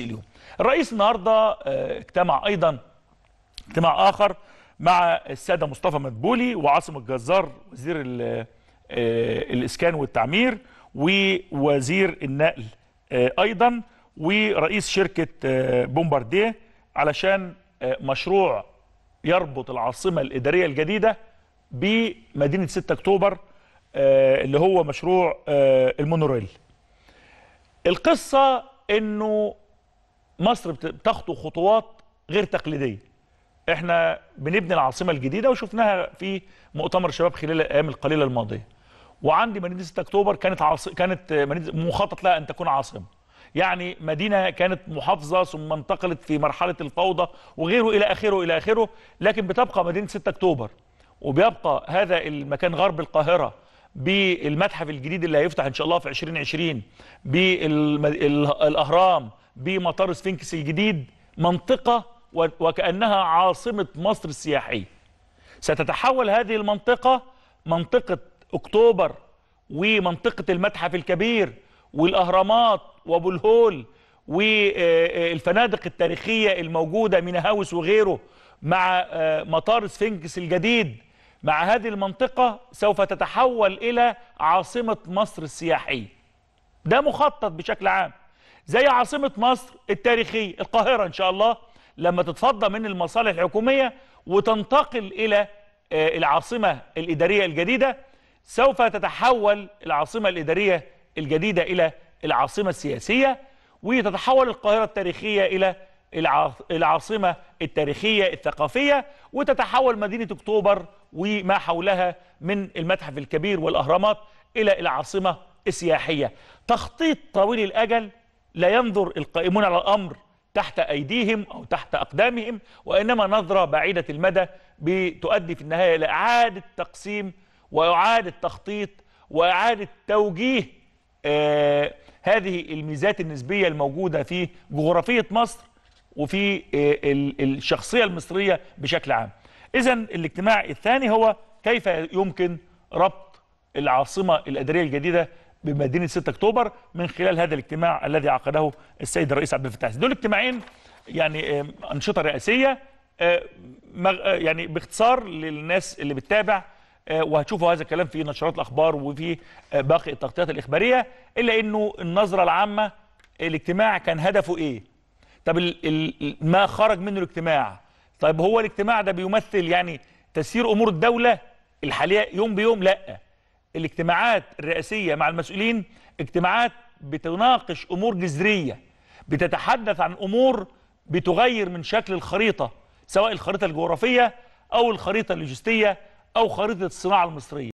اليوم الرئيس النهاردة آه، اجتمع أيضا اجتماع آخر مع السادة مصطفى مدبولي وعاصم الجزار وزير آه، الإسكان والتعمير ووزير النقل آه، أيضا ورئيس شركة بومبارديه علشان مشروع يربط العاصمة الإدارية الجديدة بمدينة 6 أكتوبر اللي هو مشروع المونوريل القصة أنه مصر بتخطو خطوات غير تقليديه احنا بنبني العاصمه الجديده وشفناها في مؤتمر الشباب خلال الايام القليله الماضيه وعندي مدينه 6 اكتوبر كانت عاص... كانت مخطط لها ان تكون عاصمه يعني مدينه كانت محافظه ثم انتقلت في مرحله الفوضى وغيره الى اخره الى اخره لكن بتبقى مدينه 6 اكتوبر وبيبقى هذا المكان غرب القاهره بالمتحف الجديد اللي هيفتح ان شاء الله في 2020 بالاهرام بمطار سفنكس الجديد منطقة وكأنها عاصمة مصر السياحية ستتحول هذه المنطقة منطقة أكتوبر ومنطقة المتحف الكبير والأهرامات وبلهول الهول والفنادق آه، التاريخية الموجودة من هاوس وغيره مع آه، مطار سفنكس الجديد مع هذه المنطقة سوف تتحول إلى عاصمة مصر السياحية ده مخطط بشكل عام زي عاصمة مصر التاريخية القاهرة إن شاء الله لما تتفضى من المصالح الحكومية وتنتقل إلى آه، العاصمة الإدارية الجديدة سوف تتحول العاصمة الإدارية الجديدة إلى العاصمة السياسية وتتحول القاهرة التاريخية إلى العاصمة التاريخية الثقافية وتتحول مدينة أكتوبر وما حولها من المتحف الكبير والأهرامات إلى العاصمة السياحية تخطيط طويل الأجل لا ينظر القائمون على الأمر تحت أيديهم أو تحت أقدامهم وإنما نظرة بعيدة المدى بتؤدي في النهاية إلى إعادة تقسيم وإعادة تخطيط وإعادة توجيه آه هذه الميزات النسبية الموجودة في جغرافية مصر وفي آه الشخصية المصرية بشكل عام إذا الاجتماع الثاني هو كيف يمكن ربط العاصمة الأدارية الجديدة بمدينه 6 اكتوبر من خلال هذا الاجتماع الذي عقده السيد الرئيس عبد الفتاح دول اجتماعين يعني آه، انشطه رئاسيه آه، آه، يعني باختصار للناس اللي بتتابع وهتشوفوا هذا الكلام في نشرات الاخبار وفي باقي التغطيات الاخباريه الا انه النظره العامه الاجتماع كان هدفه ايه؟ طب ما خرج منه الاجتماع طيب هو الاجتماع ده بيمثل يعني تسيير امور الدوله الحاليه يوم بيوم لا الاجتماعات الرئاسية مع المسؤولين اجتماعات بتناقش أمور جذرية بتتحدث عن أمور بتغير من شكل الخريطة سواء الخريطة الجغرافية أو الخريطة اللوجستية أو خريطة الصناعة المصرية